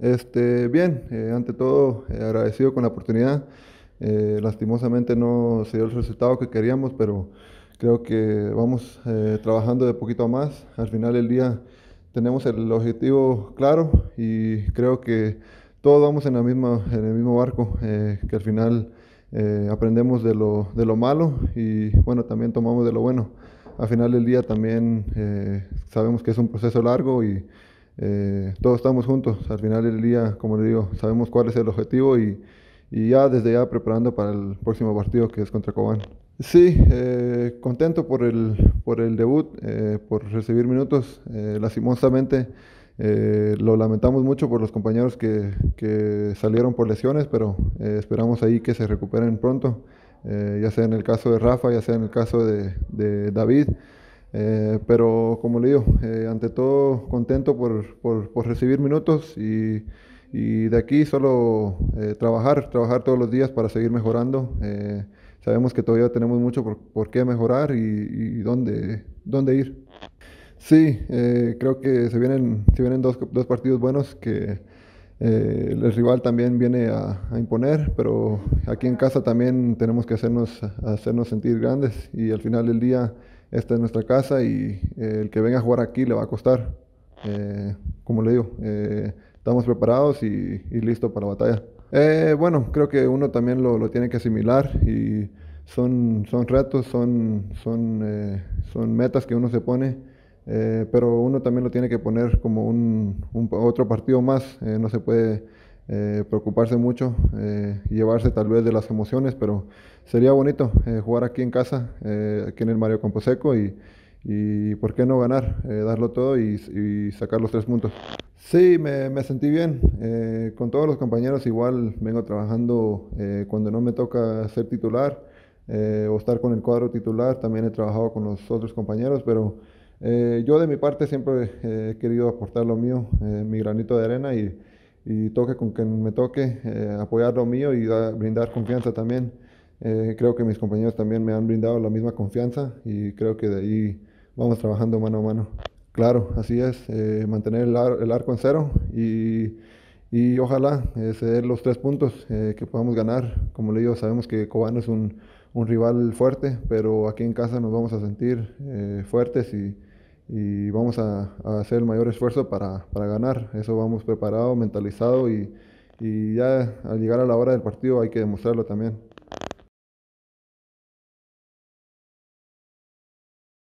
Este, bien, eh, ante todo eh, agradecido con la oportunidad. Eh, lastimosamente no se dio el resultado que queríamos, pero creo que vamos trabajando de poquito a más. Al final del día tenemos el objetivo claro y creo que todos vamos en, el mismo barco, que al final aprendemos de lo malo y bueno, también tomamos de lo bueno. Al final del día también sabemos que es un proceso largo y eh, todos estamos juntos. Al final del día, como le digo, sabemos cuál es el objetivo y, ya desde ya preparando para el próximo partido que es contra Cobán. Sí, eh, contento por el, por el debut, eh, por recibir minutos. lastimosamente lo lamentamos mucho por los compañeros que, que salieron por lesiones, pero esperamos ahí que se recuperen pronto, ya sea en el caso de Rafa, ya sea en el caso de, de David. Eh, pero como le digo, eh, ante todo contento por, por, por recibir minutos y, y, de aquí solo eh, trabajar, trabajar todos los días para seguir mejorando. sabemos que todavía tenemos mucho por, por qué mejorar y, y dónde, dónde, ir. Sí, creo que se vienen, se vienen dos, dos partidos buenos que el rival también viene a, a, imponer, pero aquí en casa también tenemos que hacernos, hacernos sentir grandes y al final del día esta es nuestra casa y eh, el que venga a jugar aquí le va a costar. Eh, como le digo, eh, estamos preparados y, listos para la batalla. bueno, creo que uno también lo, tiene que asimilar y son, son retos, son, son, son metas que uno se pone, pero uno también lo tiene que poner como otro partido más. no se puede eh, preocuparse mucho, eh, llevarse tal vez de las emociones, pero sería bonito eh, jugar aquí en casa, aquí en el Mario Camposeco y, y por qué no ganar, darlo todo y, sacar los tres puntos. Sí, me, me sentí bien. con todos los compañeros igual vengo trabajando cuando no me toca ser titular o estar con el cuadro titular. También he trabajado con los otros compañeros, pero yo de mi parte siempre he querido aportar lo mío, mi granito de arena y y toque con quien me toque, eh, apoyar lo mío y brindar confianza también. Eh, creo que mis compañeros también me han brindado la misma confianza y creo que de ahí vamos trabajando mano a mano. Claro, así es, eh, mantener el, arco en cero y, y ojalá ceder los tres puntos que podamos ganar. Como le digo, sabemos que Cobán es un, un, rival fuerte, pero aquí en casa nos vamos a sentir fuertes y y vamos a, hacer el mayor esfuerzo para, para ganar. Eso vamos preparado, mentalizado y, y ya al llegar a la hora del partido hay que demostrarlo también.